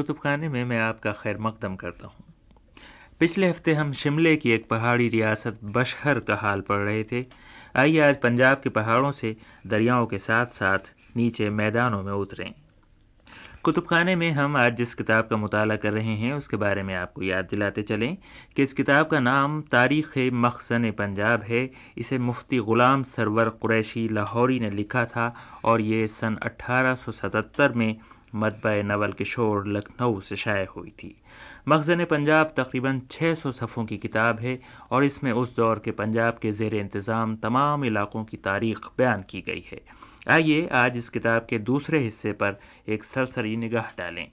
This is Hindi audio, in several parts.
कुतुब खाने में मैं आपका खैर मकदम करता हूँ पिछले हफ्ते हम शिमले की एक पहाड़ी रियासत बशहर का हाल पढ़ रहे थे आइए आज पंजाब के पहाड़ों से दरियाओं के साथ साथ नीचे मैदानों में उतरें कुतुब खाने में हम आज जिस किताब का मुताल कर रहे हैं उसके बारे में आपको याद दिलाते चलें कि इस किताब का नाम तारीख़ मखसन पंजाब है इसे मुफ्ती ग़ुलाम सरवर कुरैशी लाहौरी ने लिखा था और ये सन 1877 में मतब नवल किशोर लखनऊ से शाये हुई थी मखजन पंजाब तकरीबन 600 सफ़ों की किताब है और इसमें उस दौर के पंजाब के जेर इंतज़ाम तमाम इलाक़ों की तारीख बयान की गई है आइए आज इस किताब के दूसरे हिस्से पर एक सरसरी निगाह डालें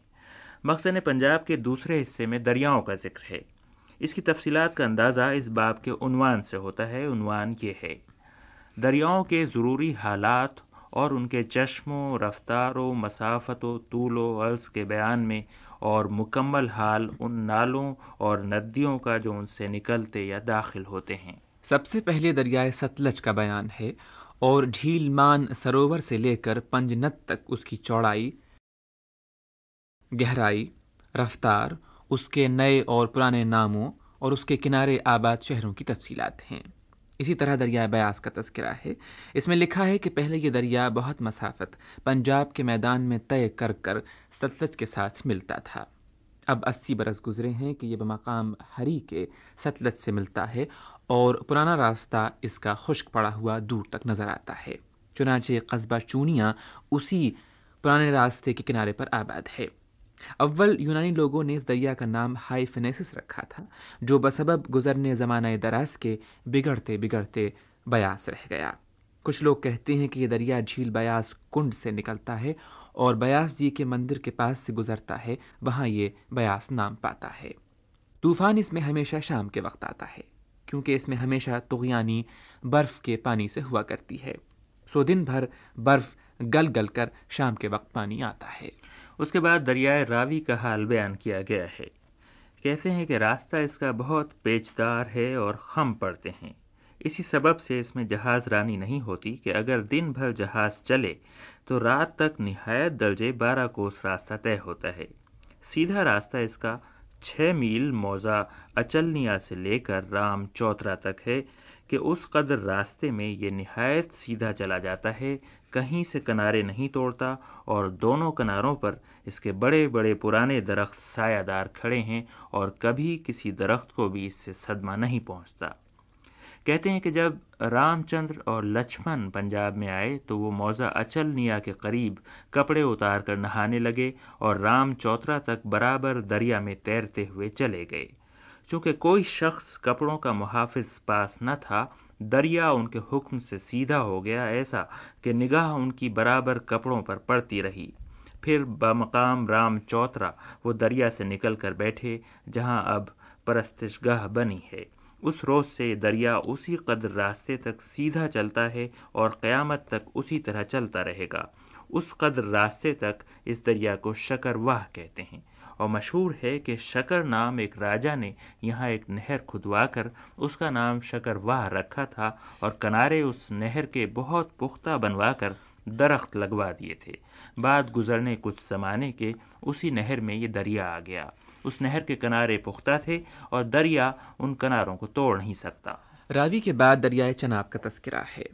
मखजन पंजाब के दूसरे हिस्से में दरियाओं का जिक्र है इसकी तफसीत का अंदाज़ा इस बाब के उनवान से होता है उनवान ये है दरियाओं के ज़रूरी हालात और उनके चश्मों रफ्तारों मसाफतों तूल अर्स के बयान में और मुकम्मल हाल उन नालों और नदियों का जो उनसे निकलते या दाखिल होते हैं सबसे पहले दरियाए सतलज का बयान है और ढीलमान सरोवर से लेकर पंजनत तक उसकी चौड़ाई गहराई रफ्तार उसके नए और पुराने नामों और उसके किनारे आबाद शहरों की तफसीलात हैं इसी तरह दरिया बयास का तस्करा है इसमें लिखा है कि पहले ये दरिया बहुत मसाफत पंजाब के मैदान में तय कर कर सतलज के साथ मिलता था अब अस्सी बरस गुजरे हैं कि यह बमकाम हरी के सतलज से मिलता है और पुराना रास्ता इसका खुश्क पड़ा हुआ दूर तक नज़र आता है चुनाचे कस्बा चूनिया उसी पुराने रास्ते के किनारे पर आबाद है अव्वल यूनानी लोगों ने इस दरिया का नाम हाई फिनेसिस रखा था जो बसबब गुजरने ज़माना दराज के बिगड़ते बिगड़ते बयास रह गया कुछ लोग कहते हैं कि यह दरिया झील बयास कुंड से निकलता है और बयास जी के मंदिर के पास से गुजरता है वहाँ ये बयास नाम पाता है तूफ़ान इसमें हमेशा शाम के वक्त आता है क्योंकि इसमें हमेशा तुगयानी बर्फ़ के पानी से हुआ करती है सो दिन भर बर्फ़ गल गल कर शाम के वक्त पानी आता है उसके बाद दरियाए रावी का हाल बयान किया गया है कहते हैं कि रास्ता इसका बहुत पेचदार है और खम पड़ते हैं इसी सबब से इसमें जहाज़ रानी नहीं होती कि अगर दिन भर जहाज़ चले तो रात तक नहायत दर्जे बारह कोस रास्ता तय होता है सीधा रास्ता इसका छः मील मौज़ा अचलनिया से लेकर राम चौतरा तक है कि उस कदर रास्ते में ये नहायत सीधा चला जाता है कहीं से किनारे नहीं तोड़ता और दोनों किनारों पर इसके बड़े बड़े पुराने दरख्त सायादार खड़े हैं और कभी किसी दरख्त को भी इससे सदमा नहीं पहुंचता कहते हैं कि जब रामचंद्र और लक्ष्मण पंजाब में आए तो वो मौजा अचल निया के करीब कपड़े उतार कर नहाने लगे और राम चौथरा तक बराबर दरिया में तैरते हुए चले गए चूँकि कोई शख्स कपड़ों का मुहाफ पास न था दरिया उनके हुक्म से सीधा हो गया ऐसा कि निगाह उनकी बराबर कपड़ों पर पड़ती रही फिर बामकाम राम चौतरा वो दरिया से निकल कर बैठे जहाँ अब परस्तिशगाह बनी है उस रोज़ से दरिया उसी कदर रास्ते तक सीधा चलता है और क़यामत तक उसी तरह चलता रहेगा उस कदर रास्ते तक इस दरिया को शकरवाह कहते हैं और मशहूर है कि शकर नाम एक राजा ने यहाँ एक नहर खुदवाकर उसका नाम शकर वाह रखा था और किनारे उस नहर के बहुत पुख्ता बनवाकर दरख्त लगवा दिए थे बाद गुजरने कुछ ज़माने के उसी नहर में ये दरिया आ गया उस नहर के किनारे पुख्ता थे और दरिया उन किनारों को तोड़ नहीं सकता रावी के बाद दरियाए चनाब का तस्करा है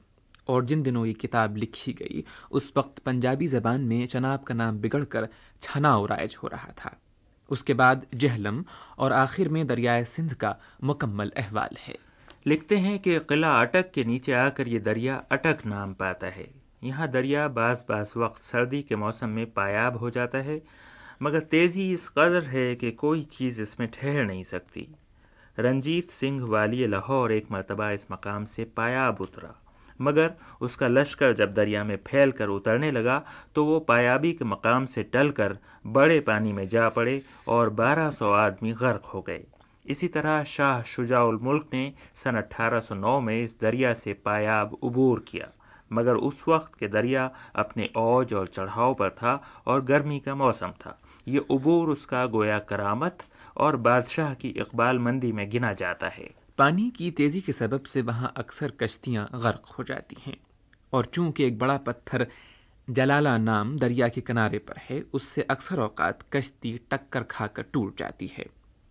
और जिन दिनों ये किताब लिखी गई उस वक्त पंजाबी ज़बान में चनाब का नाम बिगड़ कर छनाव राइज हो रहा था उसके बाद जहलम और आखिर में दरियाए सिंध का मुकम्मल अहवाल है लिखते हैं कि किला अटक के नीचे आकर ये दरिया अटक नाम पाता है यहाँ दरिया बास बास वक्त सर्दी के मौसम में पायाब हो जाता है मगर तेज़ी इस कदर है कि कोई चीज़ इसमें ठहर नहीं सकती रंजीत सिंह वाली लाहौर एक मरतबा इस मकाम से पायाब उतरा मगर उसका लश्कर जब दरिया में फैल कर उतरने लगा तो वो पायाबी के मकाम से टल कर बड़े पानी में जा पड़े और बारह सौ आदमी गर्क हो गए इसी तरह शाह शुजाउल मुल्क ने सन 1809 में इस दरिया से पायाब अबूर किया मगर उस वक्त के दरिया अपने औज और चढ़ाव पर था और गर्मी का मौसम था ये अबूर उसका गोया करामत और बादशाह की इकबाल मंदी में गिना जाता है पानी की तेज़ी के सबब से वहाँ अक्सर कश्तियाँ गर्क हो जाती हैं और चूंकि एक बड़ा पत्थर जलाला नाम दरिया के किनारे पर है उससे अक्सर अवकात कश्ती टक्कर खाकर टूट जाती है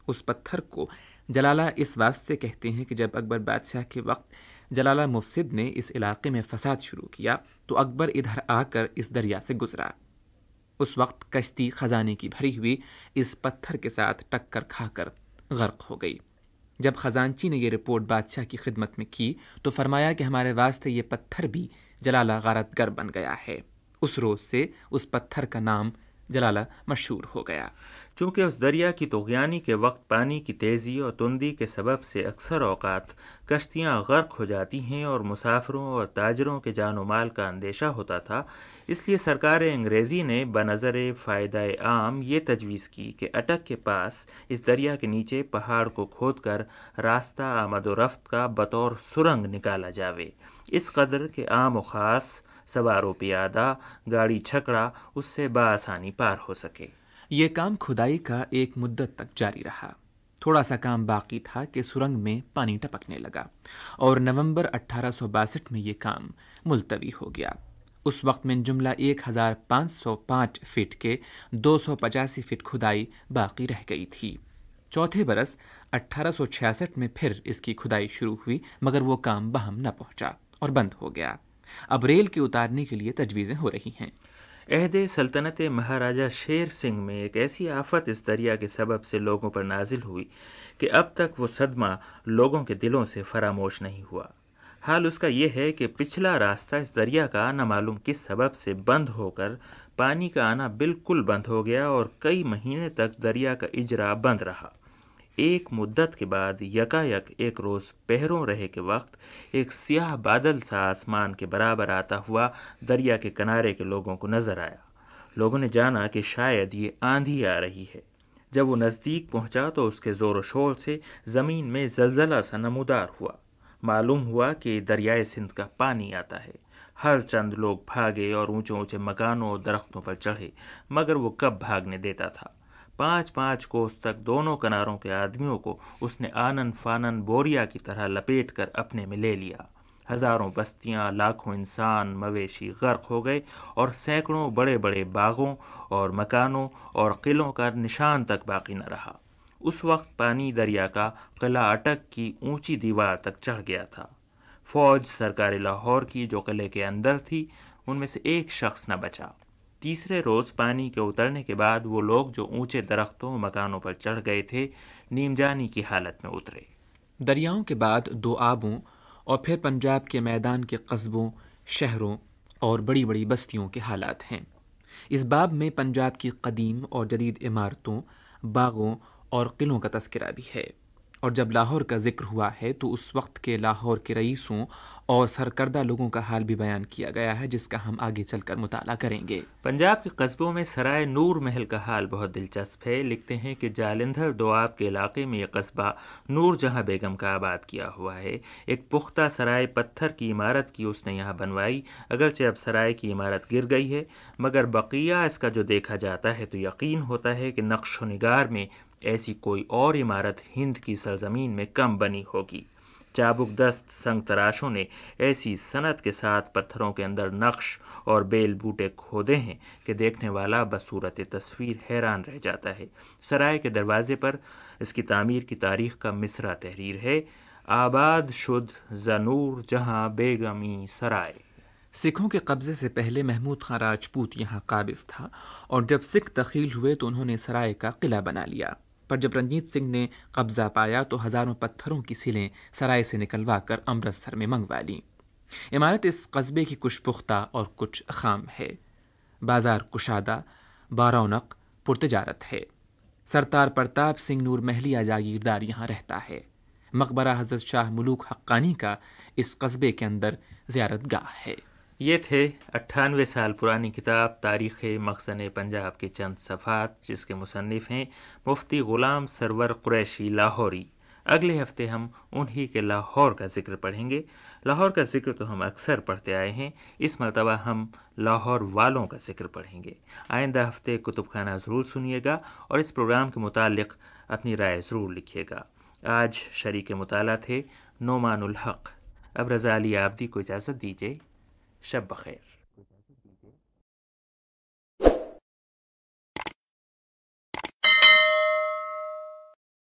उस पत्थर को जलाला इस वास्ते कहते हैं कि जब अकबर बादशाह के वक्त जलाला मुफसिद ने इस इलाके में फसाद शुरू किया तो अकबर इधर आकर इस दरिया से गुजरा उस वक्त कश्ती ख़जाने की भरी हुई इस पत्थर के साथ टक्कर खाकर गर्क हो गई जब ख़जानची ने यह रिपोर्ट बादशाह की खिदमत में की तो फरमाया कि हमारे वास्ते ये पत्थर भी जलाला गारतगर बन गया है उस रोज़ से उस पत्थर का नाम जलाला मशहूर हो गया चूँकि उस दरिया की तुगयानी के वक्त पानी की तेज़ी और तुंदी के सबब से अक्सर अवकात कश्तियाँ गर्क हो जाती हैं और मुसाफरों और ताजरों के जान माल का अंदेशा होता था इसलिए सरकार अंग्रेज़ी ने बनज़र फ़ायदा आम ये तजवीज़ की कि अटक के पास इस दरिया के नीचे पहाड़ को खोद कर रास्ता आमद रफ्त का बतौर सुरंग निकाला जावे इस कदर के आम ख़ास सवारों पियादा गाड़ी छकड़ा उससे बासानी पार हो सके ये काम खुदाई का एक मुद्दत तक जारी रहा थोड़ा सा काम बाकी था कि सुरंग में पानी टपकने लगा और नवंबर अट्ठारह में ये काम मुलतवी हो गया उस वक्त में जुमला एक हज़ार पाँच सौ पाँच फिट के दो सौ पचासी फिट खुदाई बाकी रह गई थी चौथे बरस 1866 में फिर इसकी खुदाई शुरू हुई मगर वो काम बहम न पहुंचा और बंद हो गया अब रेल के उतारने के लिए तजवीज़ें हो रही हैं अहद सल्तनत महाराजा शेर सिंह में एक ऐसी आफत इस दरिया के सबब से लोगों पर नाजिल हुई कि अब तक वो सदमा लोगों के दिलों से फरामोश नहीं हुआ हाल उसका यह है कि पिछला रास्ता इस दरिया का मालूम किस सबब से बंद होकर पानी का आना बिल्कुल बंद हो गया और कई महीने तक दरिया का इजरा बंद रहा एक मुद्दत के बाद यकायक एक रोज़ पहरों रहे के वक्त एक सियाह बादल सा आसमान के बराबर आता हुआ दरिया के किनारे के लोगों को नज़र आया लोगों ने जाना कि शायद ये आंधी आ रही है जब वो नज़दीक पहुंचा तो उसके ज़ोर शोर से ज़मीन में जलजला सा नमोदार हुआ मालूम हुआ कि दरियाए सिंध का पानी आता है हर चंद लोग भागे और ऊंचे ऊंचे मकानों और दरख्तों पर चढ़े मगर वो कब भागने देता था पाँच पाँच कोस तक दोनों किनारों के आदमियों को उसने आनन फानन बोरिया की तरह लपेट कर अपने में ले लिया हज़ारों बस्तियां, लाखों इंसान मवेशी गर्क हो गए और सैकड़ों बड़े बड़े बागों और मकानों और किलों का निशान तक बाकी न रहा उस वक्त पानी दरिया का किला अटक की ऊंची दीवार तक चढ़ गया था फौज सरकारी लाहौर की जो किले के अंदर थी उनमें से एक शख्स न बचा तीसरे रोज़ पानी के उतरने के बाद वो लोग जो ऊंचे दरख्तों मकानों पर चढ़ गए थे नीमजानी की हालत में उतरे दरियाओं के बाद दो आबों और फिर पंजाब के मैदान के कस्बों शहरों और बड़ी बड़ी बस्तियों के हालात हैं इस बाब में पंजाब की कदीम और जदीद इमारतों बागों और किलों का तस्करा भी है और जब लाहौर का जिक्र हुआ है तो उस वक्त के लाहौर के रईसों और सरकर्दा लोगों का हाल भी बयान किया गया है जिसका हम आगे चलकर मुताला करेंगे पंजाब के कस्बों में सराय नूर महल का हाल बहुत दिलचस्प है लिखते हैं कि जालंधर दोआब के इलाके में यह कस्बा नूर जहाँ बेगम का आबाद किया हुआ है एक पुख्ता सराय पत्थर की इमारत की उसने यहाँ बनवाई अगरचे अब सराय की इमारत गिर गई है मगर बकिया इसका जो देखा जाता है तो यकीन होता है कि नक्श नगार में ऐसी कोई और इमारत हिंद की सरजमीन में कम बनी होगी चाबुक दस्त संग तराशों ने ऐसी सनत के साथ पत्थरों के अंदर नक्श और बेल बूटे खोदे हैं कि देखने वाला बसूरत तस्वीर हैरान रह जाता है सराय के दरवाजे पर इसकी तामीर की तारीख का मिसरा तहरीर है आबाद शुद्ध जनूर जहाँ बेगमी सराय सिखों के कब्ज़े से पहले महमूद खां राजपूत यहाँ काबिज था और जब सिख दखील हुए तो उन्होंने सराय का किला बना लिया पर जब रंजीत सिंह ने कब्जा पाया तो हजारों पत्थरों की सिलें सराय से निकलवा कर अमृतसर में मंगवा ली इमारत इस कस्बे की कुछ पुख्ता और कुछ खाम है बाजार कुशादा बारौनक पुरतजारत है सरतार प्रताप सिंह नूर महलिया जागीरदार यहाँ रहता है मकबरा हजरत शाह मलूक हक्कानी का इस कस्बे के अंदर ज्यारत गाह है ये थे अट्ठानवे साल पुरानी किताब तारीख़ मखजन पंजाब के चंद सफ़ात जिसके मुसनफ़ हैं मुफ्ती ग़ुलाम सरवर क्रैशी लाहौरी अगले हफ्ते हम उन्हीं के लाहौर का ज़िक्र पढ़ेंगे लाहौर का ज़िक्र तो हम अक्सर पढ़ते आए हैं इस मरतबा हम लाहौर वालों का ज़िक्र पढ़ेंगे आइंदा हफ्ते कुतुब खाना ज़रूर सुनिएगा और इस प्रोग्राम के मुतालिक अपनी राय ज़रूर लिखिएगा आज शरीक मुताला थे नोमान हक अब रज़ा अली आबदी को इजाज़त दीजिए شب خير